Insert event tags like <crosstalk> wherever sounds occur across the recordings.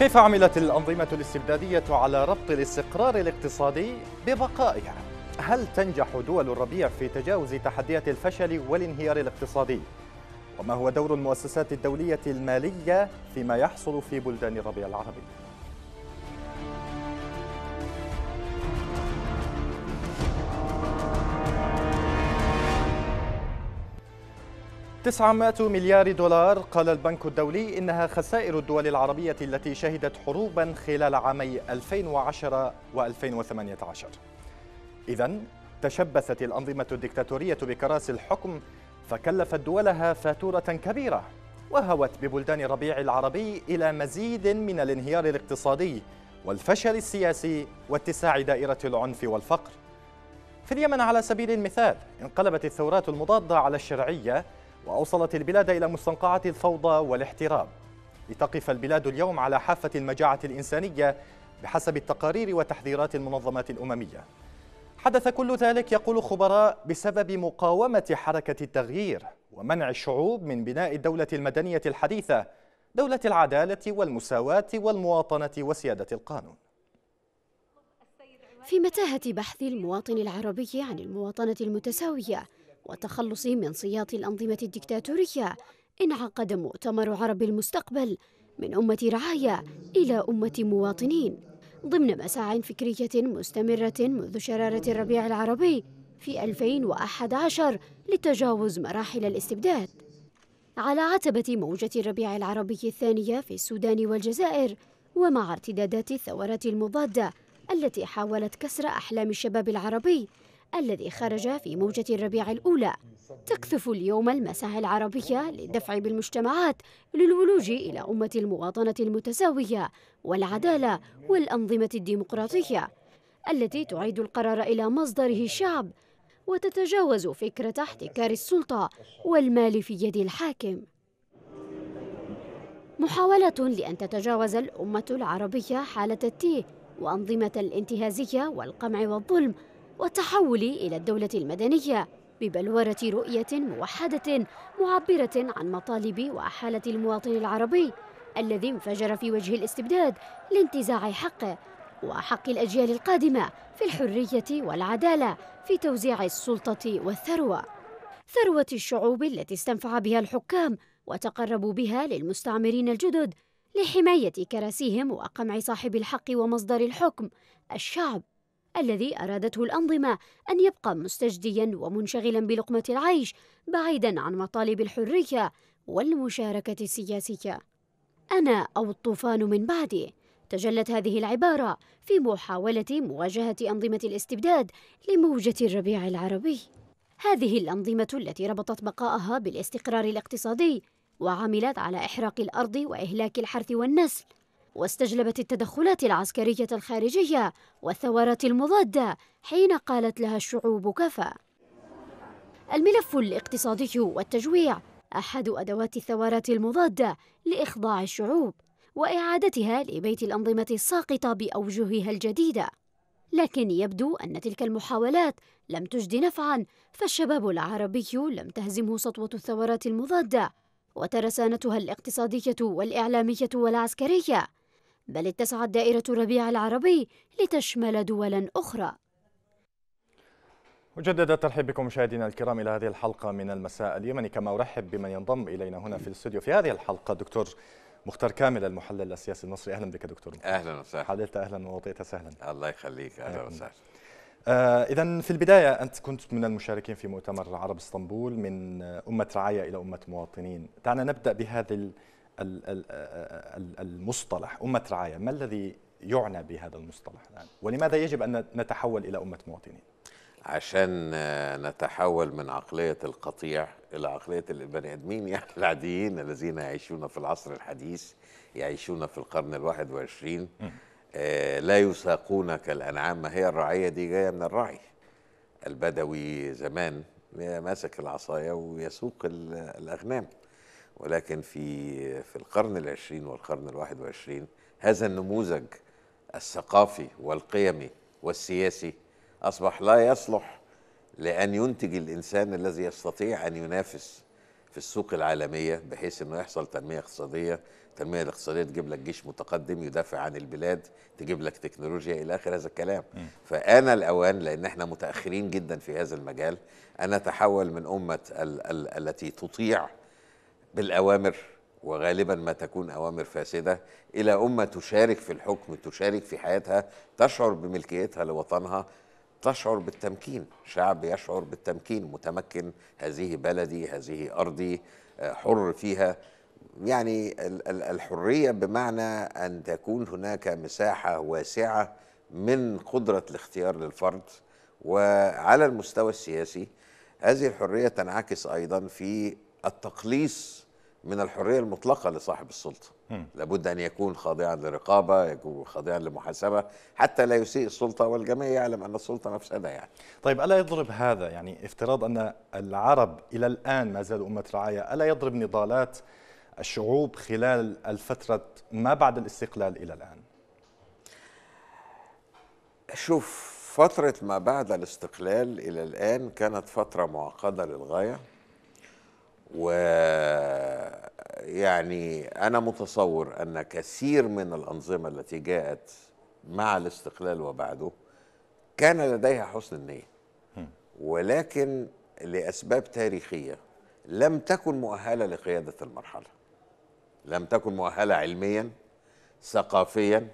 كيف عملت الأنظمة الاستبدادية على ربط الاستقرار الاقتصادي ببقائها؟ هل تنجح دول الربيع في تجاوز تحديات الفشل والانهيار الاقتصادي؟ وما هو دور المؤسسات الدولية المالية فيما يحصل في بلدان الربيع العربي؟ 900 مليار دولار قال البنك الدولي إنها خسائر الدول العربية التي شهدت حروبا خلال عامي 2010 و2018 إذا تشبثت الأنظمة الدكتاتورية بكراسي الحكم فكلفت دولها فاتورة كبيرة وهوت ببلدان الربيع العربي إلى مزيد من الانهيار الاقتصادي والفشل السياسي واتساع دائرة العنف والفقر في اليمن على سبيل المثال انقلبت الثورات المضادة على الشرعية وأوصلت البلاد إلى مستنقعات الفوضى والاحتراب لتقف البلاد اليوم على حافة المجاعة الإنسانية بحسب التقارير وتحذيرات المنظمات الأممية حدث كل ذلك يقول خبراء بسبب مقاومة حركة التغيير ومنع الشعوب من بناء الدولة المدنية الحديثة دولة العدالة والمساواة والمواطنة وسيادة القانون في متاهة بحث المواطن العربي عن المواطنة المتساوية وتخلص من سياط الأنظمة الدكتاتورية انعقد مؤتمر عرب المستقبل من أمة رعاية إلى أمة مواطنين ضمن مساع فكرية مستمرة منذ شرارة الربيع العربي في 2011 لتجاوز مراحل الاستبداد على عتبة موجة الربيع العربي الثانية في السودان والجزائر ومع ارتدادات الثورات المضادة التي حاولت كسر أحلام الشباب العربي الذي خرج في موجة الربيع الأولى تكثف اليوم المساحة العربية للدفع بالمجتمعات للولوج إلى أمة المواطنة المتساوية والعدالة والأنظمة الديمقراطية التي تعيد القرار إلى مصدره الشعب وتتجاوز فكرة احتكار السلطة والمال في يد الحاكم محاولة لأن تتجاوز الأمة العربية حالة التيه وأنظمة الانتهازية والقمع والظلم والتحول إلى الدولة المدنية ببلورة رؤية موحدة معبرة عن مطالب وحالة المواطن العربي الذي انفجر في وجه الاستبداد لانتزاع حقه وحق الأجيال القادمة في الحرية والعدالة في توزيع السلطة والثروة ثروة الشعوب التي استنفع بها الحكام وتقربوا بها للمستعمرين الجدد لحماية كراسيهم وقمع صاحب الحق ومصدر الحكم الشعب الذي أرادته الأنظمة أن يبقى مستجديا ومنشغلا بلقمة العيش بعيدا عن مطالب الحرية والمشاركة السياسية أنا أو الطوفان من بعدي تجلت هذه العبارة في محاولة مواجهة أنظمة الاستبداد لموجة الربيع العربي هذه الأنظمة التي ربطت بقاءها بالاستقرار الاقتصادي وعملت على إحراق الأرض وإهلاك الحرث والنسل واستجلبت التدخلات العسكرية الخارجية والثورات المضادة حين قالت لها الشعوب كفى الملف الاقتصادي والتجويع أحد أدوات الثورات المضادة لإخضاع الشعوب وإعادتها لبيت الأنظمة الساقطة بأوجهها الجديدة لكن يبدو أن تلك المحاولات لم تجد نفعا فالشباب العربي لم تهزمه سطوة الثورات المضادة وترسانتها الاقتصادية والإعلامية والعسكرية بل اتسعت دائرة الربيع العربي لتشمل دولا أخرى مجددا الترحيب بكم مشاهدينا الكرام إلى هذه الحلقة من المساء اليمني كما أرحب بمن ينضم إلينا هنا في الاستوديو في هذه الحلقة دكتور مختار كامل المحلل السياسي المصري أهلا بك دكتور أهلا وسهلا حللت أهلا ووطئت سهلا الله يخليك أهلا وسهلا آه إذا في البداية أنت كنت من المشاركين في مؤتمر عرب اسطنبول من أمة رعاية إلى أمة مواطنين دعنا نبدأ بهذه المصطلح أمة رعاية ما الذي يعنى بهذا المصطلح الآن ولماذا يجب أن نتحول إلى أمة مواطنين عشان نتحول من عقلية القطيع إلى عقلية البني آدمين يعني العاديين الذين يعيشون في العصر الحديث يعيشون في القرن الواحد والعشرين آه لا يساقون كالأنعام ما هي الرعية دي جاية من الرعي البدوي زمان ماسك العصاية ويسوق الأغنام ولكن في في القرن العشرين والقرن الواحد والعشرين هذا النموذج الثقافي والقيمي والسياسي أصبح لا يصلح لأن ينتج الإنسان الذي يستطيع أن ينافس في السوق العالمية بحيث أنه يحصل تنمية اقتصادية التنمية الاقتصادية تجيب لك جيش متقدم يدافع عن البلاد تجيب لك تكنولوجيا إلى آخر هذا الكلام فأنا فآن الأوان لأن احنا متأخرين جدا في هذا المجال أن نتحول من أمة ال ال التي تطيع بالاوامر وغالبا ما تكون اوامر فاسده الى امه تشارك في الحكم تشارك في حياتها تشعر بملكيتها لوطنها تشعر بالتمكين شعب يشعر بالتمكين متمكن هذه بلدي هذه ارضي آه، حر فيها يعني الحريه بمعنى ان تكون هناك مساحه واسعه من قدره الاختيار للفرد وعلى المستوى السياسي هذه الحريه تنعكس ايضا في التقليص من الحرية المطلقة لصاحب السلطة م. لابد أن يكون خاضعا لرقابة يكون خاضعا لمحاسبة حتى لا يسيء السلطة والجميع يعلم أن السلطة مفسدة يعني طيب ألا يضرب هذا يعني افتراض أن العرب إلى الآن ما زالوا أمة رعاية ألا يضرب نضالات الشعوب خلال الفترة ما بعد الاستقلال إلى الآن شوف فترة ما بعد الاستقلال إلى الآن كانت فترة معقدة للغاية و يعني أنا متصور أن كثير من الأنظمة التي جاءت مع الاستقلال وبعده كان لديها حسن النية ولكن لأسباب تاريخية لم تكن مؤهلة لقيادة المرحلة لم تكن مؤهلة علميا ثقافيا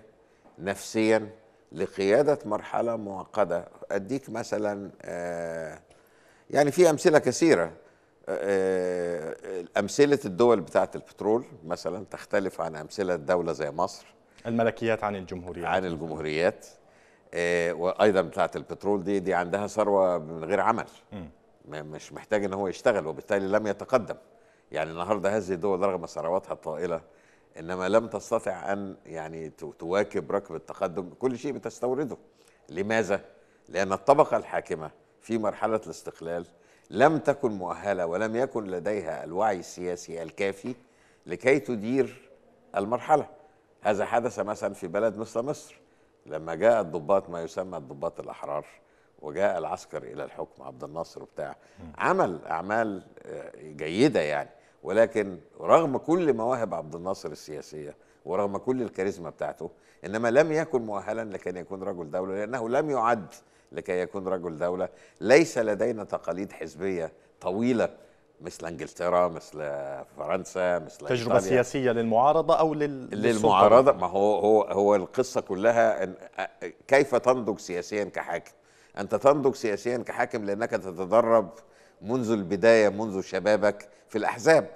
نفسيا لقيادة مرحلة معقدة أديك مثلا آه، يعني في أمثلة كثيرة أمثلة الدول بتاعة البترول مثلا تختلف عن أمثلة دولة زي مصر الملكيات عن الجمهوريات عن الجمهوريات آه، وأيضا بتاعة البترول دي دي عندها ثروة من غير عمل م. مش محتاج إن هو يشتغل وبالتالي لم يتقدم يعني النهاردة هذه الدول رغم ثرواتها الطائلة إنما لم تستطع أن يعني تواكب ركب التقدم كل شيء بتستورده لماذا؟ لأن الطبقة الحاكمة في مرحلة الاستقلال لم تكن مؤهله ولم يكن لديها الوعي السياسي الكافي لكي تدير المرحله هذا حدث مثلا في بلد مثل مصر لما جاء الضباط ما يسمى الضباط الاحرار وجاء العسكر الى الحكم عبد الناصر وبتاع عمل اعمال آه، جيده يعني ولكن رغم كل مواهب عبد الناصر السياسيه ورغم كل الكاريزما بتاعته انما لم يكن مؤهلا لكي يكون رجل دوله لانه لم يعد لكي يكون رجل دولة ليس لدينا تقاليد حزبية طويلة مثل انجلترا مثل فرنسا مثل تجربه إيطاليا. سياسيه للمعارضه او لل... للمعارضه ما هو هو هو القصه كلها إن كيف تنضج سياسيا كحاكم انت تنضج سياسيا كحاكم لانك تتدرب منذ البدايه منذ شبابك في الاحزاب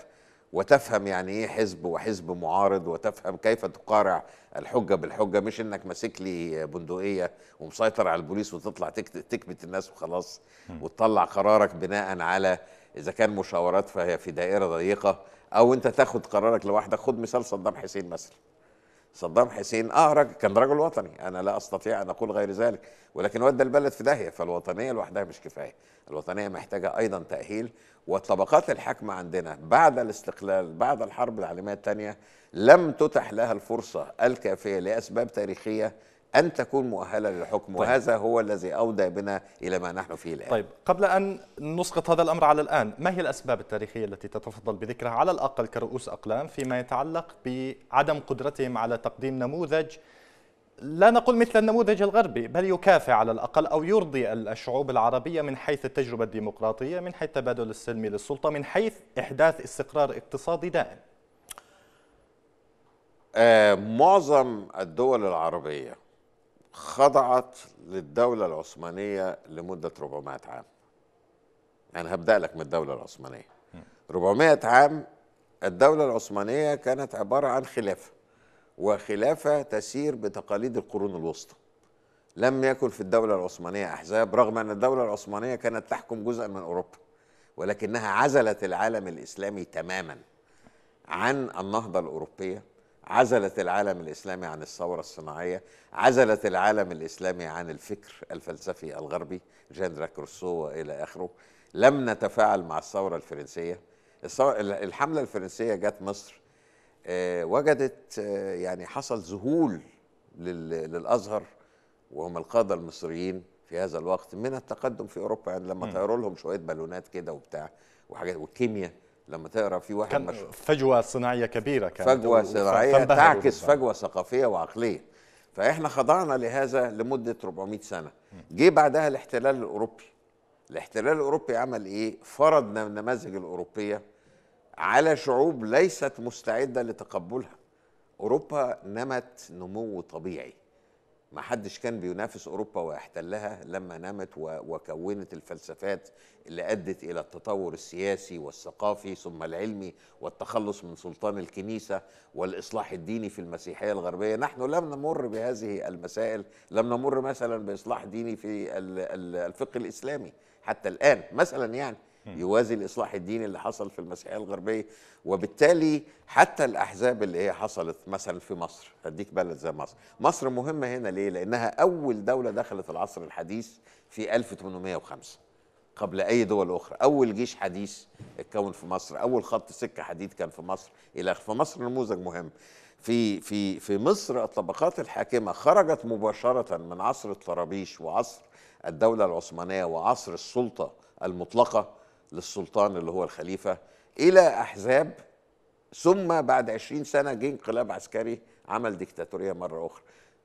وتفهم يعني ايه حزب وحزب معارض وتفهم كيف تقارع الحجه بالحجه مش انك ماسك لي بندقيه ومسيطر على البوليس وتطلع تكبت الناس وخلاص وتطلع قرارك بناء على اذا كان مشاورات فهي في دائره ضيقه او انت تاخد قرارك لوحدك خد مثال صدام حسين مثلا صدام حسين اهرج كان رجل وطني انا لا استطيع ان اقول غير ذلك ولكن ودى البلد في داهيه فالوطنيه لوحدها مش كفايه الوطنيه محتاجه ايضا تاهيل والطبقات الحاكمه عندنا بعد الاستقلال بعد الحرب العالميه الثانيه لم تتح لها الفرصه الكافيه لاسباب تاريخيه أن تكون مؤهلة للحكم طيب. وهذا هو الذي أودى بنا إلى ما نحن فيه الآن طيب قبل أن نسقط هذا الأمر على الآن ما هي الأسباب التاريخية التي تتفضل بذكرها على الأقل كرؤوس أقلام فيما يتعلق بعدم قدرتهم على تقديم نموذج لا نقول مثل النموذج الغربي بل يكافئ على الأقل أو يرضي الشعوب العربية من حيث التجربة الديمقراطية من حيث التبادل السلمي للسلطة من حيث إحداث استقرار اقتصادي دائم آه معظم الدول العربية خضعت للدولة العثمانية لمدة 400 عام أنا يعني هبدأ لك من الدولة العثمانية 400 عام الدولة العثمانية كانت عبارة عن خلافة وخلافة تسير بتقاليد القرون الوسطى لم يكن في الدولة العثمانية أحزاب رغم أن الدولة العثمانية كانت تحكم جزءا من أوروبا ولكنها عزلت العالم الإسلامي تماما عن النهضة الأوروبية عزلت العالم الاسلامي عن الثوره الصناعيه، عزلت العالم الاسلامي عن الفكر الفلسفي الغربي جان روسو والى اخره، لم نتفاعل مع الثوره الفرنسيه، الحمله الفرنسيه جت مصر آه، وجدت آه، يعني حصل ذهول للازهر وهم القاده المصريين في هذا الوقت من التقدم في اوروبا يعني لما طيروا لهم شويه بالونات كده وبتاع وحاجات وكيمياء لما تقرا في واحد كان مش... فجوه صناعيه كبيره كانت فجوه صناعيه تعكس فجوه ثقافيه وعقليه فاحنا خضعنا لهذا لمده 400 سنه جه بعدها الاحتلال الاوروبي الاحتلال الاوروبي عمل ايه فرض النماذج الاوروبيه على شعوب ليست مستعده لتقبلها اوروبا نمت نمو طبيعي ما حدش كان بينافس اوروبا ويحتلها لما نمت وكونت الفلسفات اللي ادت الى التطور السياسي والثقافي ثم العلمي والتخلص من سلطان الكنيسه والاصلاح الديني في المسيحيه الغربيه، نحن لم نمر بهذه المسائل، لم نمر مثلا باصلاح ديني في الفقه الاسلامي حتى الان مثلا يعني يوازي الاصلاح الديني اللي حصل في المسيحيه الغربيه وبالتالي حتى الاحزاب اللي هي حصلت مثلا في مصر هديك بلد زي مصر مصر مهمه هنا ليه لانها اول دوله دخلت العصر الحديث في 1805 قبل اي دول اخرى اول جيش حديث اتكون في مصر اول خط سكه حديد كان في مصر الى فمصر نموذج مهم في في في مصر الطبقات الحاكمه خرجت مباشره من عصر الطرابيش وعصر الدوله العثمانيه وعصر السلطه المطلقه للسلطان اللي هو الخليفة إلى أحزاب ثم بعد عشرين سنة جه انقلاب عسكري عمل ديكتاتورية مرة أخرى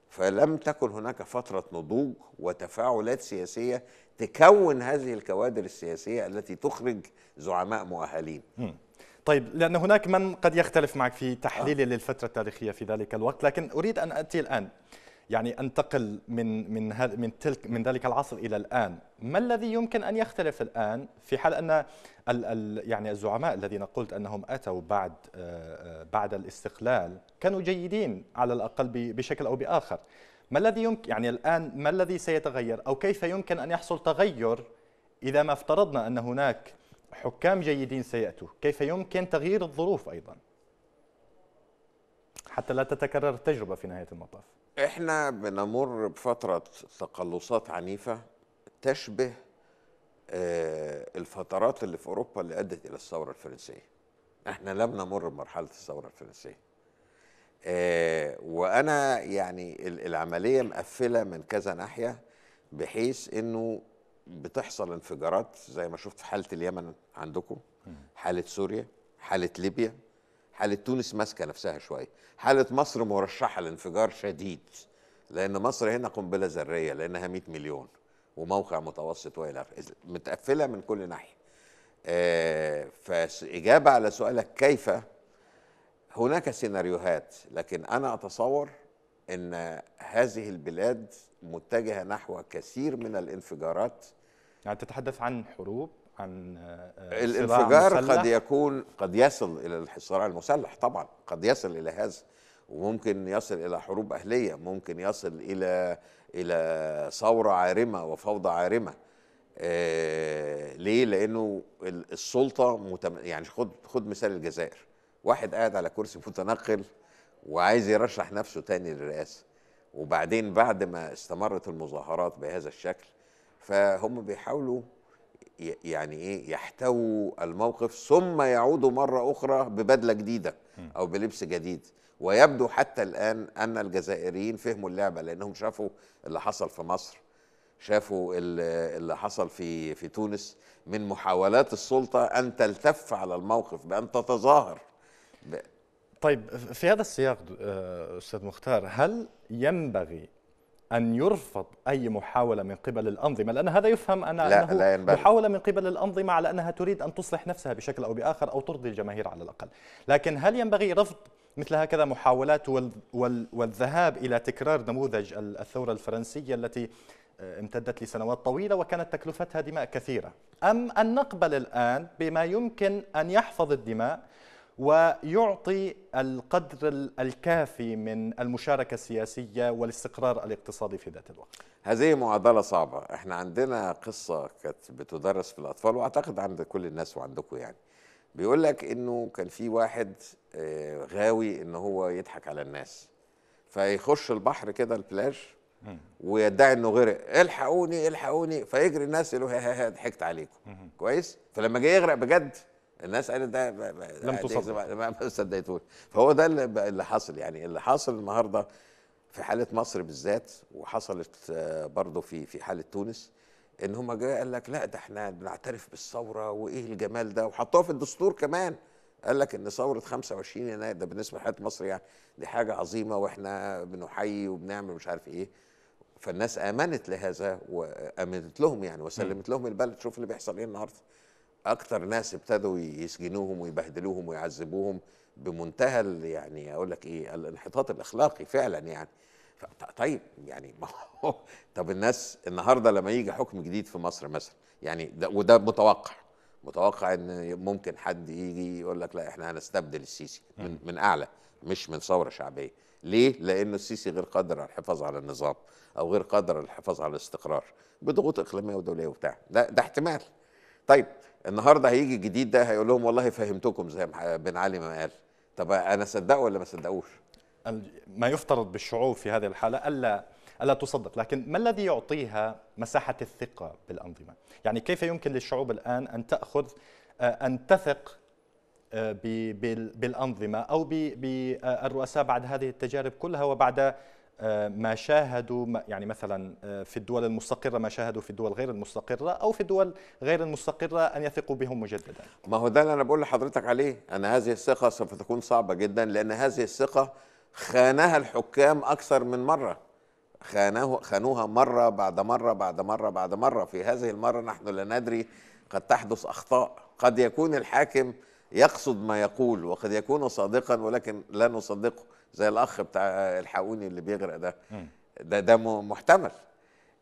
فلم تكن هناك فترة نضوج وتفاعلات سياسية تكون هذه الكوادر السياسية التي تخرج زعماء مؤهلين طيب لأن هناك من قد يختلف معك في تحليلي آه. للفترة التاريخية في ذلك الوقت لكن أريد أن أتي الآن يعني انتقل من من من تلك من ذلك العصر الى الان ما الذي يمكن ان يختلف الان في حال ان ال ال يعني الزعماء الذين قلت انهم اتوا بعد آه، آه، بعد الاستقلال كانوا جيدين على الاقل بشكل او باخر ما الذي يمكن يعني الان ما الذي سيتغير او كيف يمكن ان يحصل تغير اذا ما افترضنا ان هناك حكام جيدين سياتوا كيف يمكن تغيير الظروف ايضا حتى لا تتكرر التجربه في نهايه المطاف احنا بنمر بفترة تقلصات عنيفة تشبه آه، الفترات اللي في أوروبا اللي أدت إلى الثورة الفرنسية احنا لم نمر بمرحلة الثورة الفرنسية آه، وأنا يعني العملية مقفلة من كذا ناحية بحيث أنه بتحصل انفجارات زي ما شفت في حالة اليمن عندكم حالة سوريا حالة ليبيا حاله تونس ماسكه نفسها شويه حاله مصر مرشحه لانفجار شديد لان مصر هنا قنبله ذريه لانها 100 مليون وموقع متوسط والى اخره متقفله من كل ناحيه آه فاجابه على سؤالك كيف هناك سيناريوهات لكن انا اتصور ان هذه البلاد متجهه نحو كثير من الانفجارات يعني تتحدث عن حروب عن آه، الانفجار مسلح. قد يكون قد يصل الى الصراع المسلح طبعا قد يصل الى هذا وممكن يصل الى حروب اهليه ممكن يصل الى الى ثوره عارمه وفوضى عارمه آه ليه لانه السلطه متم... يعني خد خد مثال الجزائر واحد قاعد على كرسي متنقل وعايز يرشح نفسه تاني للرئاسه وبعدين بعد ما استمرت المظاهرات بهذا الشكل فهم بيحاولوا يعني ايه يحتووا الموقف ثم يعودوا مره اخرى ببدله جديده او بلبس جديد ويبدو حتى الان ان الجزائريين فهموا اللعبه لانهم شافوا اللي حصل في مصر شافوا اللي حصل في في تونس من محاولات السلطه ان تلتف على الموقف بان تتظاهر ب... طيب في هذا السياق آه، استاذ مختار هل ينبغي أن يرفض أي محاولة من قبل الأنظمة لأن هذا يفهم أن لا أنه لا ينبغي. محاولة من قبل الأنظمة على أنها تريد أن تصلح نفسها بشكل أو بآخر أو ترضي الجماهير على الأقل لكن هل ينبغي رفض مثل هكذا محاولات والذهاب إلى تكرار نموذج الثورة الفرنسية التي آه، امتدت لسنوات طويلة وكانت تكلفتها دماء كثيرة أم أن نقبل الآن بما يمكن أن يحفظ الدماء ويعطي القدر الكافي من المشاركة السياسية والاستقرار الاقتصادي في ذات الوقت هذه معادلة صعبة احنا عندنا قصة كانت بتدرس في الأطفال وأعتقد عند كل الناس وعندكم يعني بيقول لك انه كان في واحد آه، غاوي ان هو يضحك على الناس فيخش البحر كده البلاج ويدعي انه غرق الحقوني الحقوني فيجري الناس يقولوا ها ها ضحكت عليكم كويس فلما جه يغرق بجد الناس قالت ده لم يعني تصدق ما صدقتوش فهو ده اللي حصل يعني اللي حاصل النهارده في حاله مصر بالذات وحصلت آه، برضه في في حاله تونس ان هم جاي قال لك لا ده احنا بنعترف بالثوره وايه الجمال ده وحطوها في الدستور كمان قال لك ان ثوره 25 يناير ده بالنسبه لحياه مصر يعني دي حاجه عظيمه واحنا بنحيي وبنعمل مش عارف ايه فالناس امنت لهذا وامنت لهم يعني وسلمت لهم البلد شوف اللي بيحصل ايه النهارده اكتر ناس ابتدوا يسجنوهم ويبهدلوهم ويعذبوهم بمنتهى يعني اقول لك ايه الانحطاط الاخلاقي فعلا يعني طيب يعني ما هو <laughs> طب الناس النهارده لما يجي حكم جديد في مصر مثلا يعني ده وده متوقع متوقع ان ممكن حد يجي يقول لك لا احنا هنستبدل السيسي من, من اعلى مش من ثوره شعبيه ليه لانه السيسي غير قادر على الحفاظ على النظام او غير قادر على الحفاظ على الاستقرار بضغوط اقليميه ودوليه وبتاع ده ده احتمال طيب النهارده هيجي الجديد ده هيقول لهم والله فهمتكم زي ما بن علي ما قال طب انا اصدقه ولا ما اصدقوش ما يفترض بالشعوب في هذه الحاله الا الا تصدق لكن ما الذي يعطيها مساحه الثقه بالانظمه يعني كيف يمكن للشعوب الان ان تاخذ آه، ان تثق آه، بالانظمه او بالرؤساء آه، بعد هذه التجارب كلها وبعد آه، ما شاهدوا يعني مثلا آه، في الدول المستقرة ما شاهدوا في الدول غير المستقرة أو في الدول غير المستقرة أن يثقوا بهم مجددا ما هو ده اللي أنا بقول لحضرتك عليه أن هذه الثقة سوف تكون صعبة جدا لأن هذه الثقة خانها الحكام أكثر من مرة خانه خانوها مرة بعد مرة بعد مرة بعد مرة في هذه المرة نحن لا ندري قد تحدث أخطاء قد يكون الحاكم يقصد ما يقول وقد يكون صادقا ولكن لا نصدقه زي الاخ بتاع الحقوني اللي بيغرق ده ده ده محتمل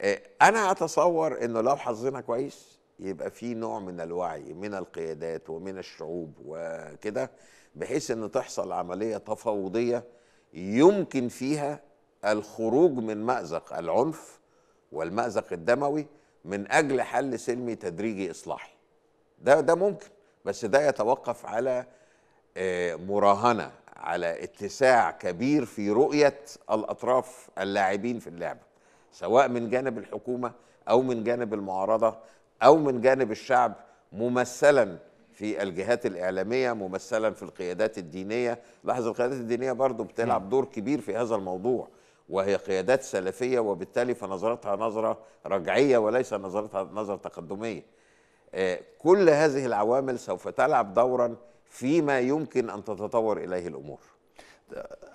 آه، انا اتصور انه لو حظنا كويس يبقى في نوع من الوعي من القيادات ومن الشعوب وكده بحيث ان تحصل عمليه تفاوضيه يمكن فيها الخروج من مازق العنف والمازق الدموي من اجل حل سلمي تدريجي اصلاحي ده ده ممكن بس ده يتوقف على آه، مراهنه على اتساع كبير في رؤية الأطراف اللاعبين في اللعبة سواء من جانب الحكومة أو من جانب المعارضة أو من جانب الشعب ممثلا في الجهات الإعلامية ممثلا في القيادات الدينية لاحظ القيادات الدينية برضو بتلعب دور كبير في هذا الموضوع وهي قيادات سلفية وبالتالي فنظرتها نظرة رجعية وليس نظرتها نظرة تقدمية آه، كل هذه العوامل سوف تلعب دوراً فيما يمكن أن تتطور إليه الأمور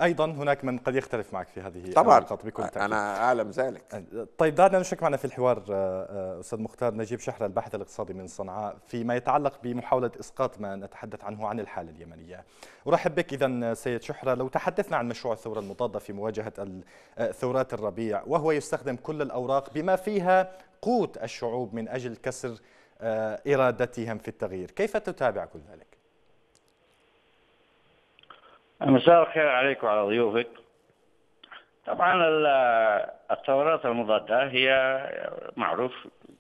ايضا هناك من قد يختلف معك في هذه طبعا بكل تأكيد. انا اعلم ذلك طيب دعنا نشك معنا في الحوار آه، آه، استاذ مختار نجيب شحره الباحث الاقتصادي من صنعاء فيما يتعلق بمحاوله اسقاط ما نتحدث عنه عن الحاله اليمنيه ارحب بك اذا آه، سيد شحره لو تحدثنا عن مشروع الثوره المضاده في مواجهه ثورات الربيع وهو يستخدم كل الاوراق بما فيها قوت الشعوب من اجل كسر ارادتهم في التغيير كيف تتابع كل ذلك مساء الخير عليك وعلى ضيوفك طبعا الثورات المضادة هي معروف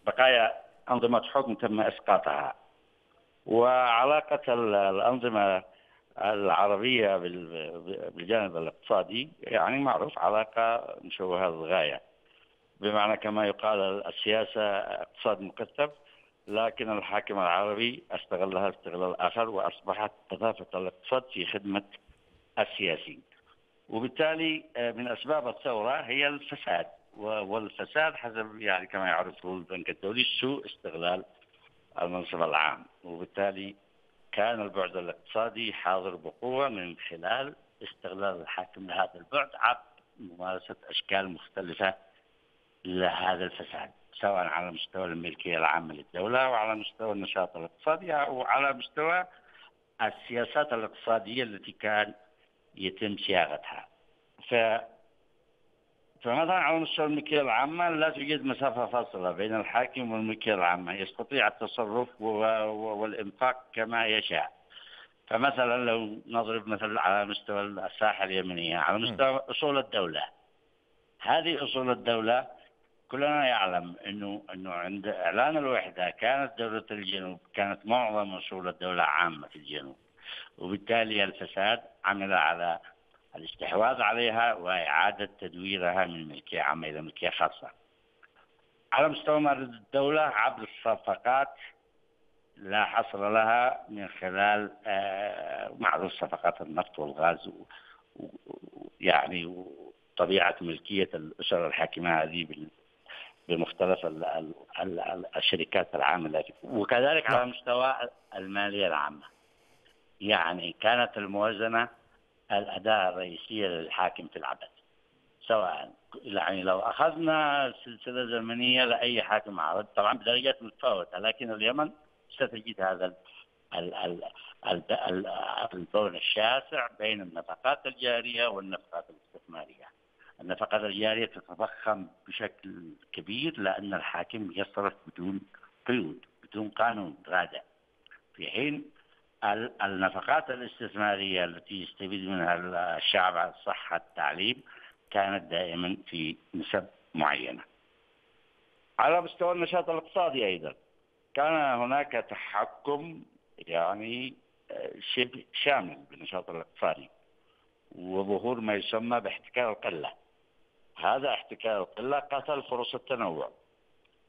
بقايا أنظمة حكم تم إسقاطها وعلاقة الأنظمة العربية بالجانب الاقتصادي يعني معروف علاقة مشوهة للغاية بمعنى كما يقال السياسة اقتصاد مكثف لكن الحاكم العربي استغلها استغلال آخر وأصبحت كثافة الاقتصاد في خدمة السياسي وبالتالي آه، من أسباب الثورة هي الفساد والفساد حسب يعني كما يعرفه البنك الدولي سوء استغلال المنصب العام وبالتالي كان البعد الاقتصادي حاضر بقوة من خلال استغلال الحاكم لهذا البعد عبر ممارسة أشكال مختلفة لهذا الفساد سواء على مستوى الملكية العامة للدولة وعلى مستوى النشاط الاقتصادي أو على مستوى السياسات الاقتصادية التي كان يتم صياغتها ف فمثلا على مستوى الملكية العامة لا توجد مسافة فاصلة بين الحاكم والملكية العامة يستطيع التصرف والإنفاق كما يشاء فمثلا لو نضرب مثل على مستوى الساحة اليمنية على مستوى أصول الدولة هذه أصول الدولة كلنا يعلم أنه أنه عند إعلان الوحدة كانت دولة الجنوب كانت معظم أصول الدولة عامة في الجنوب وبالتالي الفساد عمل على الاستحواذ عليها وإعادة تدويرها من ملكية عامة إلى ملكية خاصة على مستوى مارد الدولة عبر الصفقات لا حصر لها من خلال آه، معروف صفقات النفط والغاز يعني طبيعة ملكية الأسر الحاكمة هذه بمختلف الشركات العاملة وكذلك على نعم. مستوى المالية العامة يعني كانت الموازنة الأداة الرئيسية للحاكم في العبد سواء يعني لو أخذنا سلسلة زمنية لأي حاكم عربي طبعا بدرجات متفاوتة لكن اليمن ستجد هذا البون الشاسع بين النفقات الجارية والنفقات الاستثمارية النفقات الجارية تتضخم بشكل كبير لأن الحاكم يصرف بدون قيود بدون قانون رادع في حين النفقات الاستثمارية التي يستفيد منها الشعب على الصحة التعليم كانت دائما في نسب معينة على مستوى النشاط الاقتصادي أيضا كان هناك تحكم يعني آه، شبه شامل بالنشاط الاقتصادي وظهور ما يسمى باحتكار القلة هذا احتكار القلة قتل فرص التنوع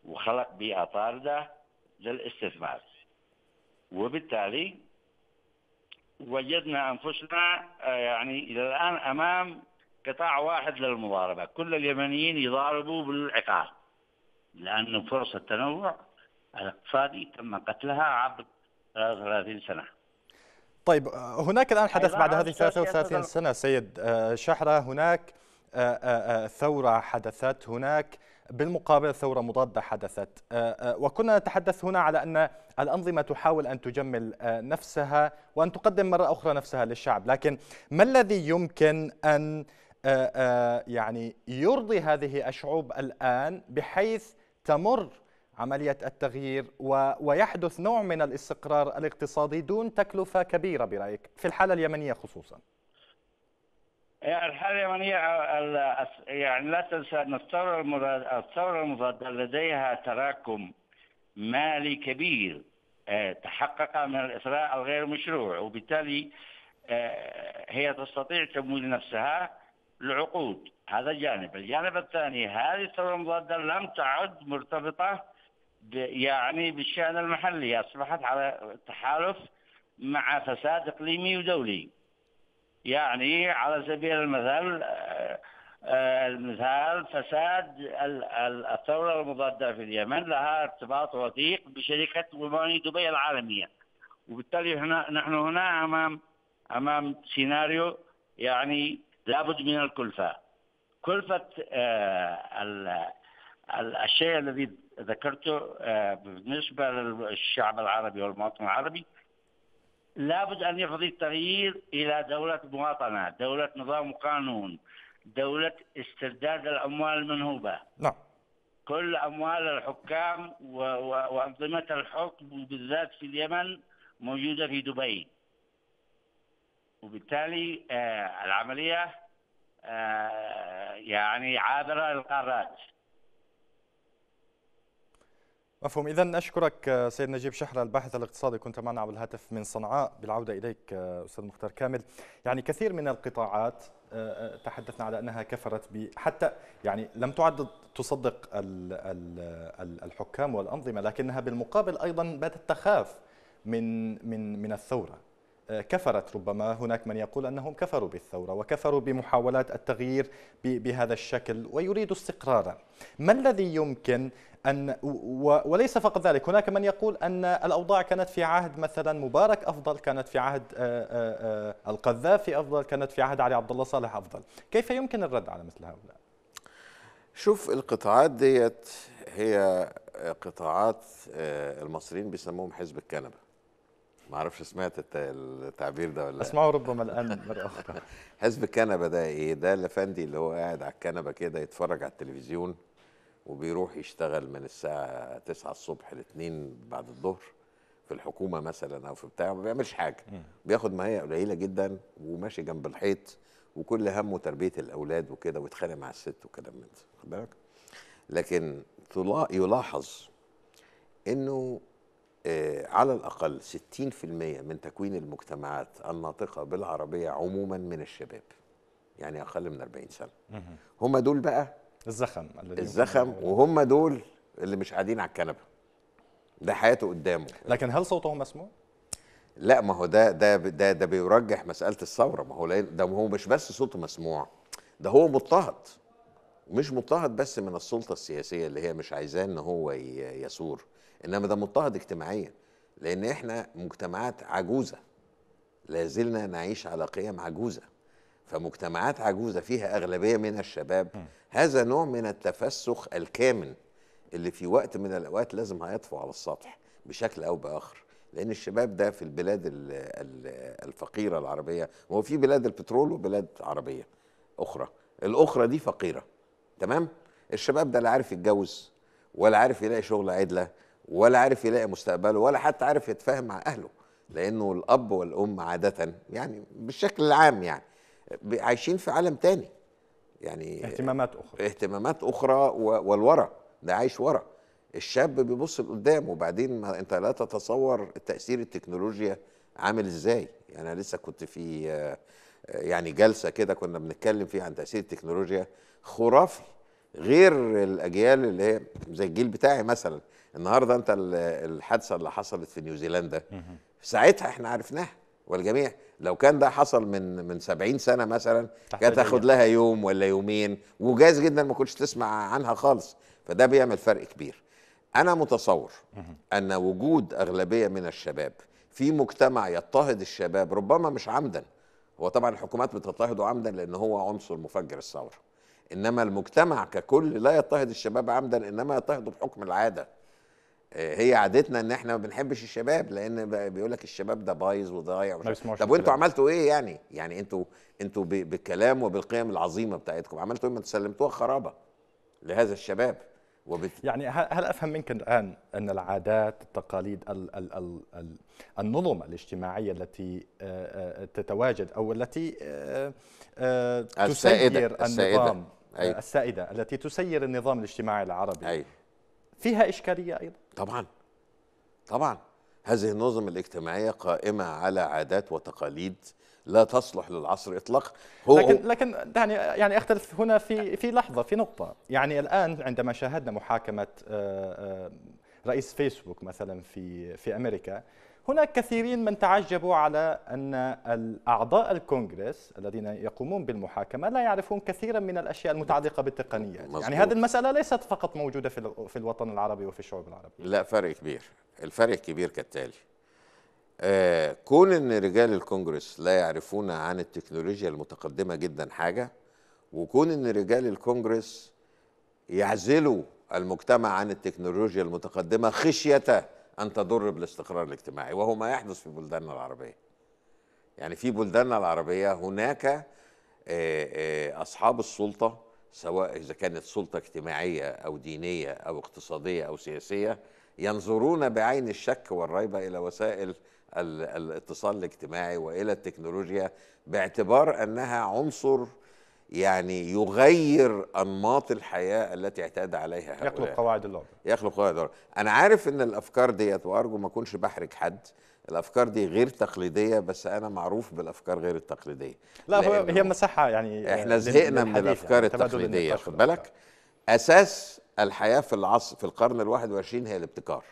وخلق بيئة طاردة للاستثمار وبالتالي وجدنا أنفسنا آه، يعني إلى الآن أمام قطاع واحد للمضاربة كل اليمنيين يضاربوا بالعقال لأن فرص التنوع الاقتصادي تم قتلها عبر 33 سنة طيب هناك الآن حدث بعد هذه 33 سنة سيد آه، شحرة هناك آه، ثورة حدثت هناك بالمقابل ثورة مضادة حدثت آه، آه، وكنا نتحدث هنا على أن الأنظمة تحاول أن تجمل آه، نفسها وأن تقدم مرة أخرى نفسها للشعب لكن ما الذي يمكن أن يعني يرضي هذه الشعوب الآن بحيث تمر عملية التغيير ويحدث نوع من الاستقرار الاقتصادي دون تكلفة كبيرة برأيك في الحالة اليمنية خصوصاً الحالة اليمنية يعني لا تنسى أن الثورة المضادة لديها تراكم مالي كبير آه، تحقق من الإثراء الغير مشروع وبالتالي آه، هي تستطيع تمويل نفسها لعقود هذا جانب الجانب الثاني هذه الثورة المضادة لم تعد مرتبطة يعني بالشأن المحلي أصبحت على تحالف مع فساد إقليمي ودولي يعني على سبيل المثال آه، آه، المثال فساد الثورة المضادة في اليمن لها ارتباط وثيق بشركة مواني دبي العالمية وبالتالي هنا نحن هنا أمام أمام سيناريو يعني لابد من الكلفة كلفة آه، الشيء الذي ذكرته بالنسبة للشعب العربي والمواطن العربي لابد أن يفضي التغيير إلى دولة مواطنة دولة نظام وقانون دولة استرداد الأموال المنهوبة نعم كل أموال الحكام وأنظمة الحكم بالذات في اليمن موجودة في دبي وبالتالي آه، العملية آه، يعني عابرة للقارات مفهوم اذا اشكرك آه، سيد نجيب شحره الباحث الاقتصادي كنت معنا على الهاتف من صنعاء بالعوده اليك آه، استاذ مختار كامل يعني كثير من القطاعات آه، تحدثنا على انها كفرت حتى يعني لم تعد تصدق الحكام والانظمه لكنها بالمقابل ايضا باتت تخاف من من من الثوره كفرت ربما هناك من يقول أنهم كفروا بالثورة وكفروا بمحاولات التغيير بهذا الشكل ويريدوا استقرارا ما الذي يمكن أن وليس فقط ذلك هناك من يقول أن الأوضاع كانت في عهد مثلا مبارك أفضل كانت في عهد آه، آه، آه، القذافي أفضل كانت في عهد علي عبد الله صالح أفضل كيف يمكن الرد على مثل هؤلاء شوف القطاعات ديت هي قطاعات المصريين بيسموهم حزب الكنبه ما اعرفش سمعت التعبير ده ولا اسمعه ربما الان مره اخرى <laughs> حزب الكنبه ده ايه ده الافندي اللي هو قاعد على الكنبه كده يتفرج على التلفزيون وبيروح يشتغل من الساعه 9 الصبح ل 2 بعد الظهر في الحكومه مثلا او في بتاع ما بيعملش حاجه بياخد هي قليله جدا وماشي جنب الحيط وكل همه تربيه الاولاد وكده ويتخانق مع الست وكلام من ده بالك لكن يلاحظ انه آه، على الأقل 60% من تكوين المجتمعات الناطقة بالعربية عموما من الشباب يعني أقل من 40 سنة هم دول بقى الزخم الزخم وهم دول اللي مش قاعدين على الكنبة ده حياته قدامه لكن هل صوتهم مسموع؟ لا ما هو ده ده ده ده بيرجح مسألة الثورة ما هو ده هو مش بس صوته مسموع ده هو مضطهد مش مضطهد بس من السلطة السياسية اللي هي مش عايزاه ان هو يثور انما ده مضطهد اجتماعيا لان احنا مجتمعات عجوزه لازلنا نعيش على قيم عجوزه فمجتمعات عجوزه فيها اغلبيه من الشباب هذا نوع من التفسخ الكامن اللي في وقت من الاوقات لازم هيطفو على السطح بشكل او باخر لان الشباب ده في البلاد الفقيره العربيه هو في بلاد البترول وبلاد عربيه اخرى الاخرى دي فقيره تمام الشباب ده لا عارف يتجوز ولا عارف يلاقي شغل عدله ولا عارف يلاقي مستقبله ولا حتى عارف يتفاهم مع اهله لانه الاب والام عاده يعني بالشكل العام يعني عايشين في عالم تاني يعني اهتمامات اخرى اهتمامات اخرى والورا ده عايش ورا الشاب بيبص لقدام وبعدين ما انت لا تتصور تاثير التكنولوجيا عامل ازاي يعني انا لسه كنت في يعني جلسه كده كنا بنتكلم فيها عن تاثير التكنولوجيا خرافي غير الاجيال اللي هي زي الجيل بتاعي مثلا النهارده انت الحادثه اللي حصلت في نيوزيلندا ساعتها احنا عرفناها والجميع لو كان ده حصل من من 70 سنه مثلا كانت تاخد لها يوم ولا يومين وجايز جدا ما كنتش تسمع عنها خالص فده بيعمل فرق كبير انا متصور ان وجود اغلبيه من الشباب في مجتمع يضطهد الشباب ربما مش عمدا هو طبعا الحكومات بتضطهده عمدا لان هو عنصر مفجر الثوره انما المجتمع ككل لا يضطهد الشباب عمدا انما يضطهده بحكم العاده آه، هي عادتنا ان احنا ما بنحبش الشباب لان بيقول لك الشباب ده بايظ وضايع إيه. طب وانتوا عملتوا ايه يعني؟ يعني انتوا انتوا بالكلام وبالقيم العظيمه بتاعتكم عملتوا ايه؟ ما سلمتوها خرابه لهذا الشباب وبت... يعني هل افهم منك الان ان العادات التقاليد ال ال ال ال النظم الاجتماعيه التي آه، آه، تتواجد او التي السائدة. تسير السائدة. النظام أي. أيوة. السائده التي تسير النظام الاجتماعي العربي أي. أيوة. فيها اشكاليه ايضا طبعا طبعا هذه النظم الاجتماعية قائمة على عادات وتقاليد لا تصلح للعصر اطلاقا هو لكن لكن يعني يعني اختلف هنا في في لحظه في نقطه يعني الان عندما شاهدنا محاكمه آه، آه، رئيس فيسبوك مثلا في في امريكا هناك كثيرين من تعجبوا على أن الأعضاء الكونغرس الذين يقومون بالمحاكمة لا يعرفون كثيرا من الأشياء المتعلقة بالتقنيات مزبوط. يعني هذه المسألة ليست فقط موجودة في, في الوطن العربي وفي الشعوب العربية لا فرق كبير الفرق كبير كالتالي آه كون ان رجال الكونغرس لا يعرفون عن التكنولوجيا المتقدمه جدا حاجه وكون ان رجال الكونغرس يعزلوا المجتمع عن التكنولوجيا المتقدمه خشيه ان تضر بالاستقرار الاجتماعي وهو ما يحدث في بلداننا العربيه يعني في بلداننا العربيه هناك آه، آه، اصحاب السلطه سواء اذا كانت سلطه اجتماعيه او دينيه او اقتصاديه او سياسيه ينظرون بعين الشك والريبه الى وسائل الاتصال الاجتماعي والى التكنولوجيا باعتبار انها عنصر يعني يغير انماط الحياه التي اعتاد عليها هؤلاء يخلق قواعد اللعبه يخلق قواعد اللعبه انا عارف ان الافكار ديت وارجو ما اكونش بحرج حد الافكار دي غير تقليديه بس انا معروف بالافكار غير التقليديه لا هو هي مساحه يعني احنا آه، زهقنا من الافكار يعني التقليديه خد بالك اساس الحياه في العصر في القرن ال21 هي الابتكار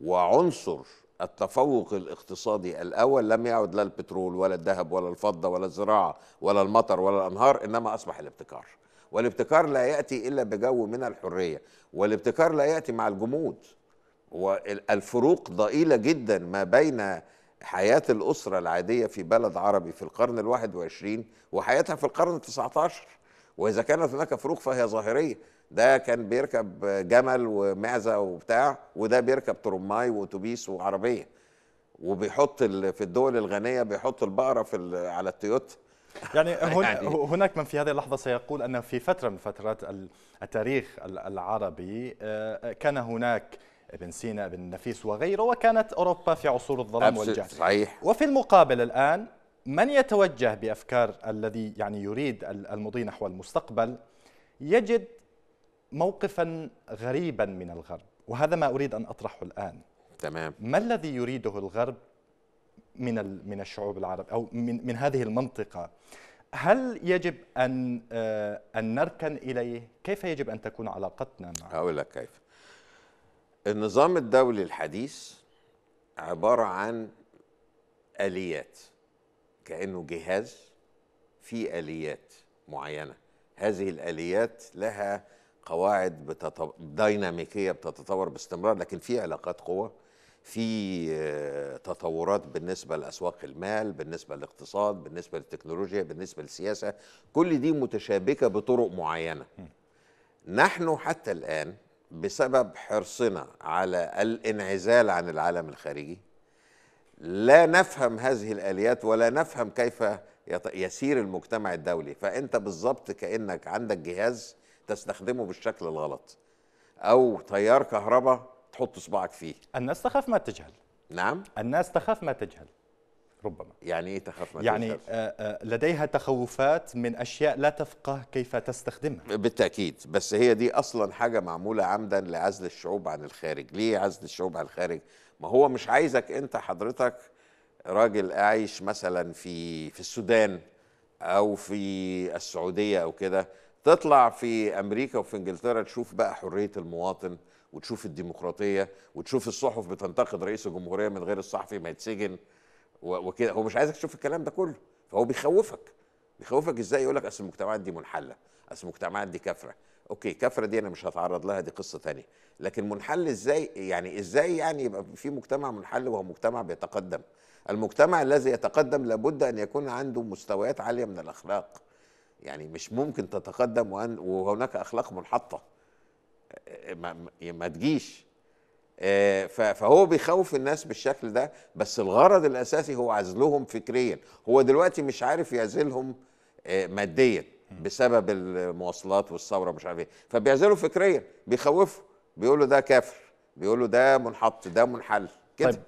وعنصر التفوق الاقتصادي الاول لم يعد لا البترول ولا الذهب ولا الفضه ولا الزراعه ولا المطر ولا الانهار انما اصبح الابتكار والابتكار لا ياتي الا بجو من الحريه والابتكار لا ياتي مع الجمود والفروق ضئيله جدا ما بين حياة الأسرة العادية في بلد عربي في القرن الواحد وعشرين وحياتها في القرن التسعة عشر وإذا كانت هناك فروق فهي ظاهرية ده كان بيركب جمل ومعزه وبتاع وده بيركب ترماي واتوبيس وعربيه وبيحط في الدول الغنيه بيحط البقره في على التويوتا يعني, <laughs> يعني هناك من في هذه اللحظه سيقول ان في فتره من فترات التاريخ العربي آه، كان هناك ابن سينا ابن نفيس وغيره وكانت اوروبا في عصور الظلام والجهل صحيح وفي المقابل الان من يتوجه بافكار الذي يعني يريد المضي نحو المستقبل يجد موقفا غريبا من الغرب وهذا ما أريد أن أطرحه الآن تمام ما الذي يريده الغرب من من الشعوب العرب أو من من هذه المنطقة هل يجب أن آه، أن نركن إليه كيف يجب أن تكون علاقتنا معه أقول لك كيف النظام الدولي الحديث عبارة عن آليات كأنه جهاز فيه آليات معينة هذه الآليات لها قواعد بتطب... ديناميكيه بتتطور باستمرار لكن في علاقات قوى في آه، تطورات بالنسبه لاسواق المال بالنسبه للاقتصاد بالنسبه للتكنولوجيا بالنسبه للسياسه كل دي متشابكه بطرق معينه نحن حتى الان بسبب حرصنا على الانعزال عن العالم الخارجي لا نفهم هذه الاليات ولا نفهم كيف يسير المجتمع الدولي فانت بالظبط كانك عندك جهاز تستخدمه بالشكل الغلط او تيار كهرباء تحط صباعك فيه الناس تخاف ما تجهل نعم الناس تخاف ما تجهل ربما يعني ايه تخاف ما يعني تجهل؟ يعني لديها تخوفات من اشياء لا تفقه كيف تستخدمها بالتاكيد بس هي دي اصلا حاجه معموله عمدا لعزل الشعوب عن الخارج ليه عزل الشعوب عن الخارج ما هو مش عايزك انت حضرتك راجل عايش مثلا في في السودان او في السعوديه او كده تطلع في امريكا وفي انجلترا تشوف بقى حريه المواطن وتشوف الديمقراطيه وتشوف الصحف بتنتقد رئيس الجمهوريه من غير الصحفي ما يتسجن وكده هو مش عايزك تشوف الكلام ده كله فهو بيخوفك بيخوفك ازاي يقول لك اصل المجتمعات دي منحله اصل المجتمعات دي كافره اوكي كافره دي انا مش هتعرض لها دي قصه ثانيه لكن منحل ازاي يعني ازاي يعني يبقى في مجتمع منحل وهو مجتمع بيتقدم المجتمع الذي يتقدم لابد ان يكون عنده مستويات عاليه من الاخلاق يعني مش ممكن تتقدم وهناك أخلاق منحطة ما, ما تجيش آه، فهو بيخوف الناس بالشكل ده بس الغرض الأساسي هو عزلهم فكريا هو دلوقتي مش عارف يعزلهم آه، ماديا بسبب المواصلات والثورة مش عارف ايه فبيعزلوا فكريا بيخوفوا بيقولوا ده كافر بيقولوا ده منحط ده منحل كده طيب.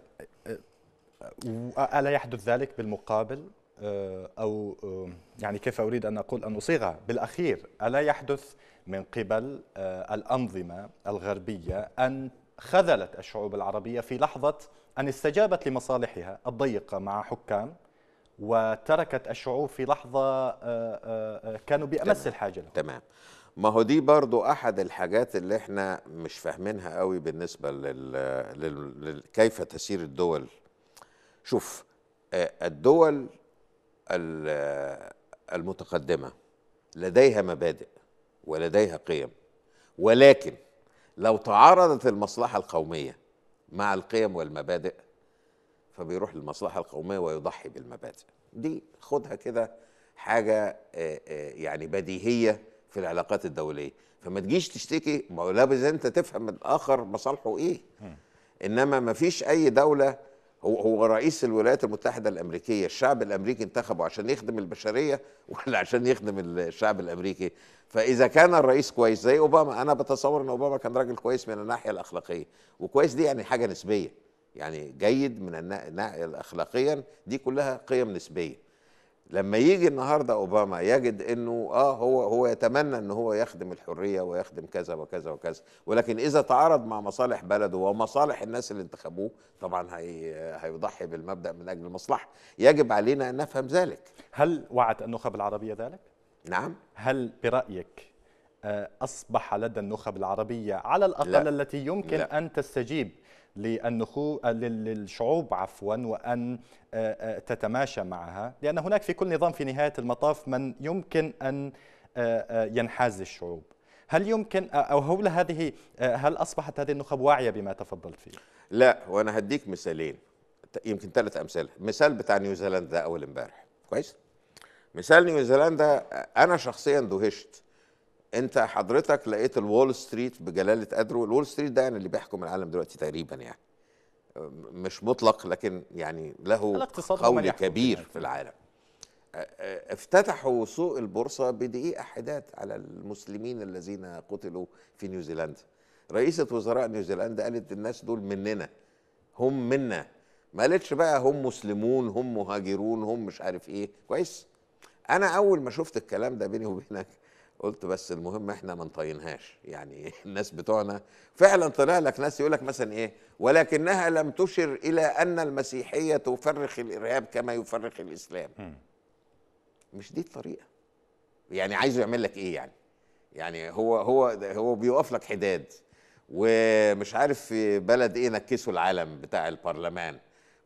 آه، ألا يحدث ذلك بالمقابل آه، أو آه، يعني كيف أريد أن أقول أن أصيغها بالأخير ألا يحدث من قبل آه، الأنظمة الغربية أن خذلت الشعوب العربية في لحظة أن استجابت لمصالحها الضيقة مع حكام وتركت الشعوب في لحظة كانوا بأمس تمام. الحاجة لهم تمام ما هو دي برضو أحد الحاجات اللي احنا مش فاهمينها قوي بالنسبة لكيف لل... لل... كيف تسير الدول شوف الدول المتقدمه لديها مبادئ ولديها قيم ولكن لو تعارضت المصلحه القوميه مع القيم والمبادئ فبيروح للمصلحه القوميه ويضحي بالمبادئ دي خدها كده حاجه آه، آه، يعني بديهيه في العلاقات الدوليه فما تجيش تشتكي ما هو لابد انت تفهم الاخر مصالحه ايه انما ما فيش اي دوله هو هو رئيس الولايات المتحده الامريكيه الشعب الامريكي انتخبه عشان يخدم البشريه <laughs> ولا عشان يخدم الشعب الامريكي فاذا كان الرئيس كويس زي اوباما انا بتصور ان اوباما كان راجل كويس من الناحيه الاخلاقيه وكويس دي يعني حاجه نسبيه يعني جيد من الناحيه الاخلاقيا دي كلها قيم نسبيه لما يجي النهارده اوباما يجد انه اه هو هو يتمنى ان هو يخدم الحريه ويخدم كذا وكذا وكذا ولكن اذا تعارض مع مصالح بلده ومصالح الناس اللي انتخبوه طبعا هي هيضحي بالمبدا من اجل المصلحه يجب علينا ان نفهم ذلك هل وعد النخب العربيه ذلك نعم هل برايك آه، اصبح لدى النخب العربيه على الاقل التي يمكن لا. ان تستجيب للنخو... للشعوب عفوا وأن تتماشى معها لأن هناك في كل نظام في نهاية المطاف من يمكن أن ينحاز الشعوب هل يمكن أو هل هذه هل أصبحت هذه النخب واعية بما تفضلت فيه؟ لا وأنا هديك مثالين يمكن ثلاث أمثلة مثال بتاع نيوزيلندا أول امبارح كويس؟ مثال نيوزيلندا أنا شخصيا دهشت انت حضرتك لقيت الوول ستريت بجلاله قدره الوول ستريت ده يعني اللي بيحكم العالم دلوقتي تقريبا يعني مش مطلق لكن يعني له قول كبير يعني. في العالم افتتحوا سوق البورصه بدقيقه حداد على المسلمين الذين قتلوا في نيوزيلندا رئيسه وزراء نيوزيلندا قالت الناس دول مننا هم منا ما قالتش بقى هم مسلمون هم مهاجرون هم مش عارف ايه كويس انا اول ما شفت الكلام ده بيني وبينك قلت بس المهم احنا ما نطينهاش يعني <laughs> الناس بتوعنا فعلا طلع لك ناس يقول لك مثلا ايه ولكنها لم تشر الى ان المسيحيه تفرخ الارهاب كما يفرخ الاسلام مش دي الطريقه يعني عايزه يعمل لك ايه يعني يعني هو هو هو بيوقف لك حداد ومش عارف في بلد ايه نكسوا العالم بتاع البرلمان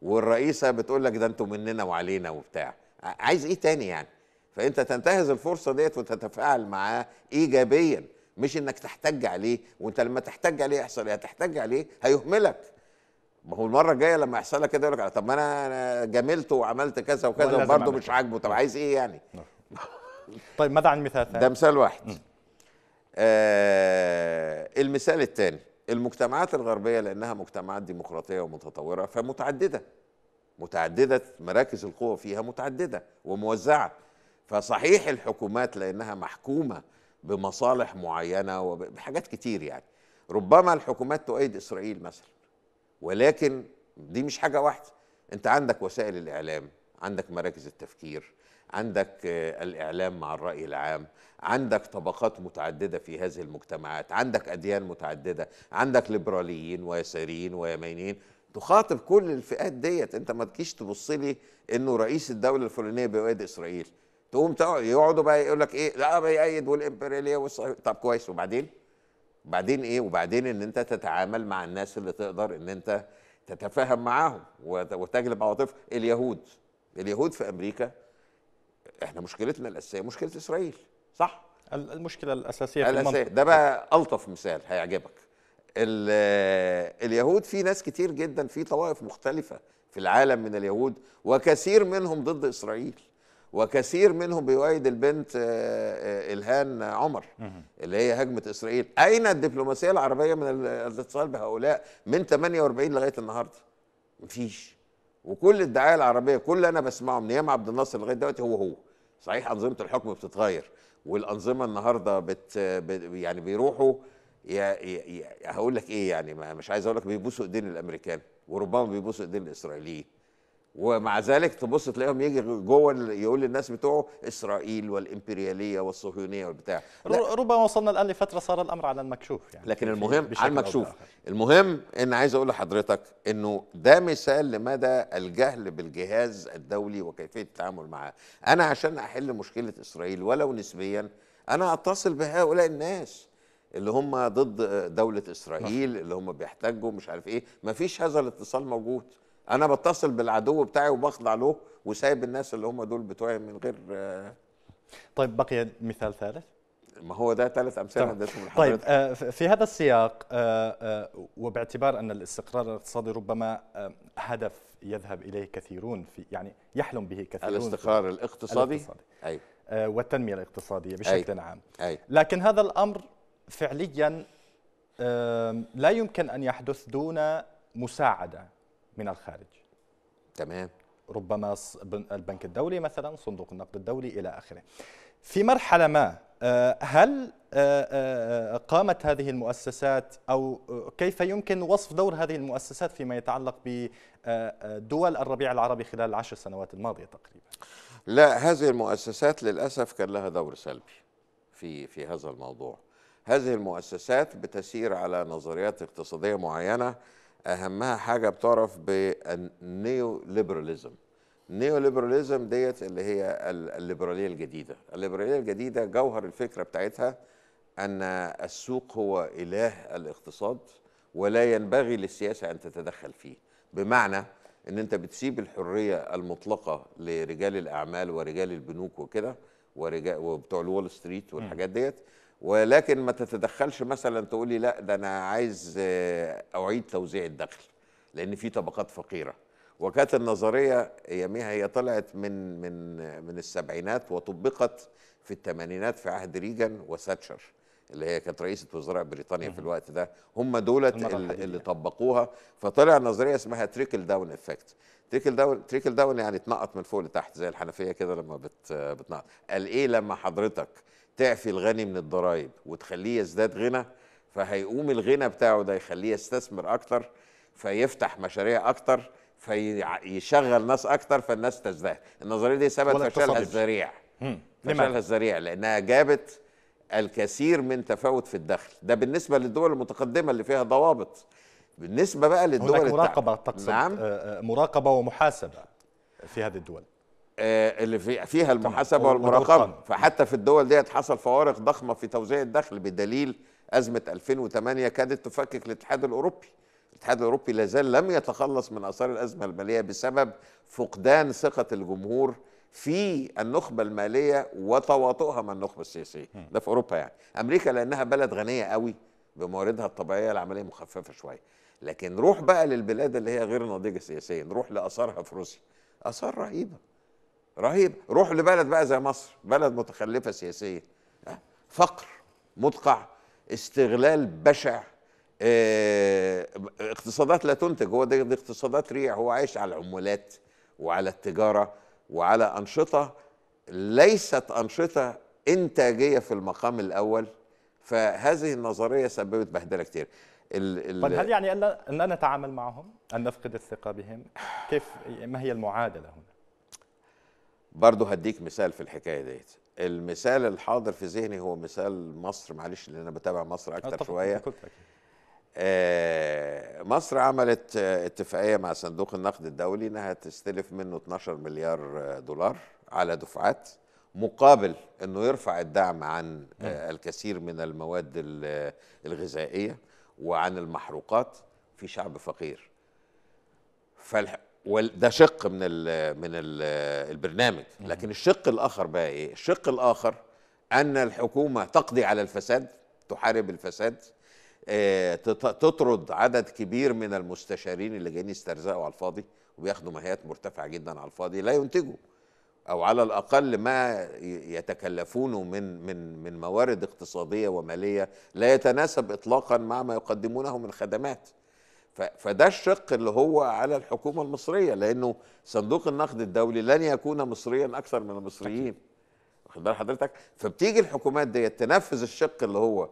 والرئيسه بتقول لك ده انتوا مننا وعلينا وبتاع عايز ايه تاني يعني فانت تنتهز الفرصه ديت وتتفاعل معاه ايجابيا مش انك تحتج عليه وانت لما تحتج عليه يحصل ايه هتحتج عليه هيهملك ما هو المره الجايه لما يحصل لك كده يقول لك طب ما انا جاملته وعملت كذا وكذا وبرده مش عاجبه طب نعم. عايز ايه يعني نعم. طيب ماذا عن مثال ثاني ده مثال واحد آه المثال الثاني المجتمعات الغربيه لانها مجتمعات ديمقراطيه ومتطوره فمتعدده متعدده مراكز القوه فيها متعدده وموزعه فصحيح الحكومات لانها محكومه بمصالح معينه وبحاجات كتير يعني ربما الحكومات تؤيد اسرائيل مثلا ولكن دي مش حاجه واحده انت عندك وسائل الاعلام عندك مراكز التفكير عندك آه، الاعلام مع الراي العام عندك طبقات متعدده في هذه المجتمعات عندك اديان متعدده عندك ليبراليين ويساريين ويمينيين تخاطب كل الفئات ديت انت ما تجيش تبص لي انه رئيس الدوله الفلانيه بيؤيد اسرائيل تقوم يقعدوا بقى يقول لك ايه لا بيأيد والامبرياليه والصحيح. طب كويس وبعدين بعدين ايه وبعدين ان انت تتعامل مع الناس اللي تقدر ان انت تتفاهم معاهم وتجلب عواطف اليهود اليهود في امريكا احنا مشكلتنا الاساسيه مشكله اسرائيل صح المشكله الاساسيه في المنطقه ده بقى الطف مثال هيعجبك اليهود في ناس كتير جدا في طوائف مختلفه في العالم من اليهود وكثير منهم ضد اسرائيل وكثير منهم بيؤيد البنت آه، آه، الهان عمر اللي هي هجمه اسرائيل اين الدبلوماسيه العربيه من الاتصال بهؤلاء من 48 لغايه النهارده مفيش وكل الدعايه العربيه كل اللي انا بسمعه من ايام عبد الناصر لغايه دلوقتي هو هو صحيح انظمه الحكم بتتغير والانظمه النهارده بت يعني بيروحوا يا هقول لك ايه يعني مش عايز اقول لك بيبوسوا ايدين الامريكان وربما بيبوسوا ايدين الاسرائيليين ومع ذلك تبص تلاقيهم يجي جوه يقول للناس بتوعه اسرائيل والامبرياليه والصهيونيه والبتاع ربما وصلنا الان لفتره صار الامر على المكشوف يعني لكن المهم على المكشوف المهم ان عايز اقول لحضرتك انه ده مثال لمدى الجهل بالجهاز الدولي وكيفيه التعامل معاه انا عشان احل مشكله اسرائيل ولو نسبيا انا اتصل بهؤلاء الناس اللي هم ضد دوله اسرائيل اللي هم بيحتجوا مش عارف ايه مفيش هذا الاتصال موجود انا بتصل بالعدو بتاعي وبخضع له وسايب الناس اللي هم دول بتوعي من غير طيب بقي مثال ثالث ما هو ده ثلاث امثله طيب. اديتهم طيب آه في هذا السياق آه آه وباعتبار ان الاستقرار الاقتصادي ربما آه، هدف يذهب اليه كثيرون في يعني يحلم به كثيرون الاستقرار الاقتصادي, الاقتصادي. اي آه، والتنميه الاقتصاديه بشكل أي. عام أي. لكن هذا الامر فعليا لا يمكن ان يحدث دون مساعده من الخارج تمام ربما البنك الدولي مثلا صندوق النقد الدولي إلى آخره في مرحلة ما آه، هل آه، آه، قامت هذه المؤسسات أو كيف يمكن وصف دور هذه المؤسسات فيما يتعلق بدول الربيع العربي خلال العشر سنوات الماضية تقريبا لا هذه المؤسسات للأسف كان لها دور سلبي في, في هذا الموضوع هذه المؤسسات بتسير على نظريات اقتصادية معينة اهمها حاجه بتعرف بالنيو ليبراليزم النيو ليبراليزم ديت اللي هي الليبراليه الجديده الليبراليه الجديده جوهر الفكره بتاعتها ان السوق هو اله الاقتصاد ولا ينبغي للسياسه ان تتدخل فيه بمعنى ان انت بتسيب الحريه المطلقه لرجال الاعمال ورجال البنوك وكده ورجال وبتوع الول ستريت والحاجات ديت ولكن ما تتدخلش مثلا تقولي لا ده انا عايز آه، اعيد توزيع الدخل لان في طبقات فقيره وكانت النظريه اياميها هي طلعت من من من السبعينات وطبقت في الثمانينات في عهد ريجن وساتشر اللي هي كانت رئيسة وزراء بريطانيا في الوقت ده هم دولت اللي طبقوها فطلع نظرية اسمها تريكل داون افكت تريكل داون تريكل داون يعني تنقط من فوق لتحت زي الحنفية كده لما بت بتنقط قال ايه لما حضرتك تعفي الغني من الضرائب وتخليه يزداد غنى فهيقوم الغنى بتاعه ده يخليه يستثمر اكتر فيفتح مشاريع اكتر فيشغل ناس اكتر فالناس تزداد النظريه دي سبب فشلها الذريع فشلها الذريع لانها جابت الكثير من تفاوت في الدخل ده بالنسبه للدول المتقدمه اللي فيها ضوابط بالنسبه بقى للدول هناك مراقبه التع... تقصد نعم؟ آه، مراقبه ومحاسبه في هذه الدول آه، اللي في فيها المحاسبه والمراقبه فحتى في الدول ديت حصل فوارق ضخمه في توزيع الدخل بدليل ازمه 2008 كادت تفكك الاتحاد الاوروبي الاتحاد الاوروبي لا زال لم يتخلص من اثار الازمه الماليه بسبب فقدان ثقه الجمهور في النخبه الماليه وتواطؤها مع النخبه السياسيه ده في اوروبا يعني امريكا لانها بلد غنيه قوي بمواردها الطبيعيه العمليه مخففه شويه لكن روح بقى للبلاد اللي هي غير ناضجه سياسيا نروح لاثارها في روسيا اثار رهيبه رهيب روح لبلد بقى زي مصر بلد متخلفة سياسيا فقر مدقع استغلال بشع اه اقتصادات لا تنتج هو دي, اقتصادات ريع هو عايش على العمولات وعلى التجارة وعلى أنشطة ليست أنشطة إنتاجية في المقام الأول فهذه النظرية سببت بهدلة كتير طيب هل يعني أن أن نتعامل معهم؟ أن نفقد الثقة بهم؟ كيف ما هي المعادلة هنا؟ برضو هديك مثال في الحكايه ديت المثال الحاضر في ذهني هو مثال مصر معلش لان انا بتابع مصر آه، اكتر شويه آه، مصر عملت اتفاقيه مع صندوق النقد الدولي انها تستلف منه 12 مليار دولار على دفعات مقابل انه يرفع الدعم عن آه، الكثير من المواد الغذائيه وعن المحروقات في شعب فقير وده شق من ال من ال البرنامج لكن الشق الاخر بقى ايه الشق الاخر ان الحكومه تقضي على الفساد تحارب الفساد آه، تطرد عدد كبير من المستشارين اللي جايين يسترزقوا على الفاضي وبياخدوا مهيات مرتفعه جدا على الفاضي لا ينتجوا او على الاقل ما يتكلفونه من من من موارد اقتصاديه وماليه لا يتناسب اطلاقا مع ما يقدمونه من خدمات فده الشق اللي هو على الحكومة المصرية لأنه صندوق النقد الدولي لن يكون مصريا أكثر من المصريين واخد بال حضرتك فبتيجي الحكومات ديت تنفذ الشق اللي هو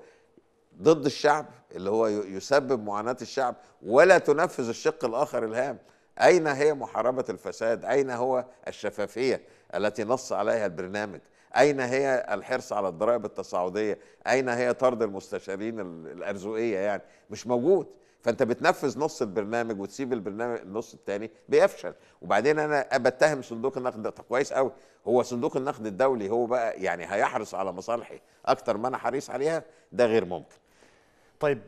ضد الشعب اللي هو يسبب معاناة الشعب ولا تنفذ الشق الآخر الهام أين هي محاربة الفساد أين هو الشفافية التي نص عليها البرنامج أين هي الحرص على الضرائب التصاعدية أين هي طرد المستشارين الأرزوقية يعني مش موجود فانت بتنفذ نص البرنامج وتسيب البرنامج النص الثاني بيفشل وبعدين انا بتهم صندوق النقد ده طب كويس قوي هو صندوق النقد الدولي هو بقى يعني هيحرص على مصالحي اكتر ما انا حريص عليها ده غير ممكن طيب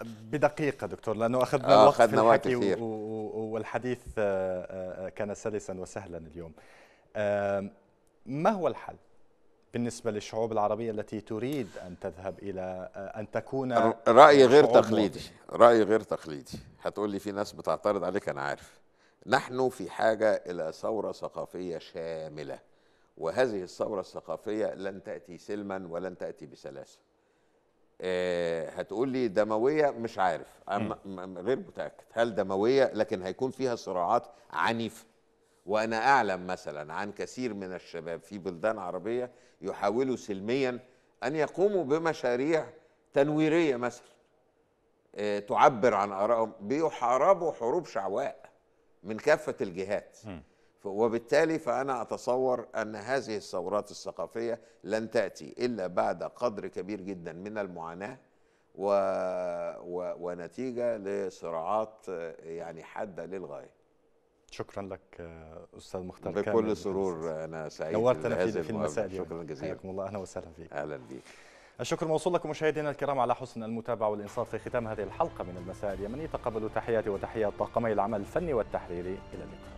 بدقيقة دكتور لأنه أخذنا آه وقت أخذنا في الحكي كثير. والحديث آه، آه، آه، كان سلسا وسهلا اليوم ما هو الحل؟ بالنسبة للشعوب العربية التي تريد أن تذهب إلى آه، أن تكون رأي غير تقليدي رأي غير تقليدي هتقول لي في ناس بتعترض عليك أنا عارف نحن في حاجة إلى ثورة ثقافية شاملة وهذه الثورة الثقافية لن تأتي سلما ولن تأتي بسلاسة آه، هتقول لي دموية مش عارف غير متأكد هل دموية لكن هيكون فيها صراعات عنيفة وانا اعلم مثلا عن كثير من الشباب في بلدان عربيه يحاولوا سلميا ان يقوموا بمشاريع تنويريه مثلا آه، تعبر عن ارائهم بيحاربوا حروب شعواء من كافه الجهات وبالتالي فانا اتصور ان هذه الثورات الثقافيه لن تاتي الا بعد قدر كبير جدا من المعاناه و... و... ونتيجه لصراعات آه، يعني حاده للغايه شكرا لك آه، استاذ مختار بكل سرور انا سعيد نورتنا في, في المساء اليوم شكرا جزيلا حياكم الله اهلا وسهلا فيك اهلا بك الشكر موصول لكم مشاهدينا الكرام على حسن المتابعه والانصات في ختام هذه الحلقه من المساء اليمني تقبلوا تحياتي وتحيات طاقمي العمل الفني والتحريري الى اللقاء